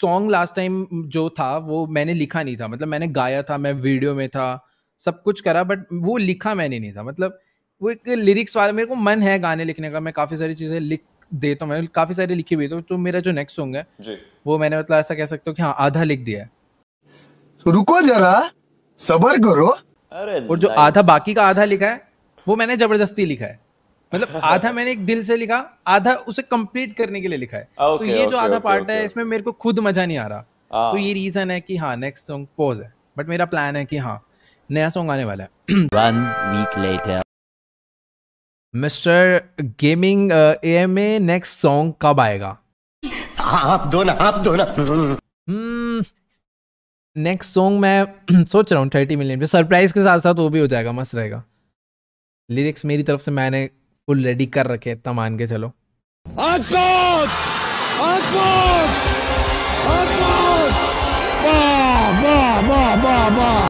Song last time जो था वो मैंने लिखा नहीं था मतलब मैंने गाया था मैं वीडियो में था सब कुछ करा बट वो लिखा मैंने नहीं था मतलब वो एक लिरिक्स वाला मेरे को मन है गाने लिखने का मैं काफ़ी सारी चीज़ें लिख देता हूँ मैं काफ़ी सारी लिखी हुई तो, तो मेरा जो नेक्स्ट सॉन्ग है वो मैंने मतलब ऐसा कह सकता हूँ कि हाँ आधा लिख दिया है तो रुको जरा सबर करो और जो आधा बाकी का आधा लिखा है वो मैंने जबरदस्ती लिखा है मतलब आधा मैंने एक दिल से लिखा आधा उसे कंप्लीट करने के लिए लिखा है तो okay, तो ये okay, जो आधा okay, पार्ट okay, है इसमें मेरे को खुद मजा नहीं आ रहा आ, हाँ। तो ये रीजन है कि हाँ नेक्स्ट सॉन्ग पोज है बट मेरा प्लान है कि हाँ नया सॉन्ग आने वाला है one week later mister gaming M A next song कब आएगा हाँ, आप दो ना आप दो ना नेक्स्ट hmm, सॉन्ग मैं सोच रहा हूँ थर्टी मिलियन पे सरप्राइज के साथ साथ वो भी हो जाएगा मस्त रहेगा लिरिक्स मेरी तरफ से मैंने फुल रेडी कर रखे इतना मान के चलो अद्भुत अद्भुत अद्भुत वाह वाह वाह वाह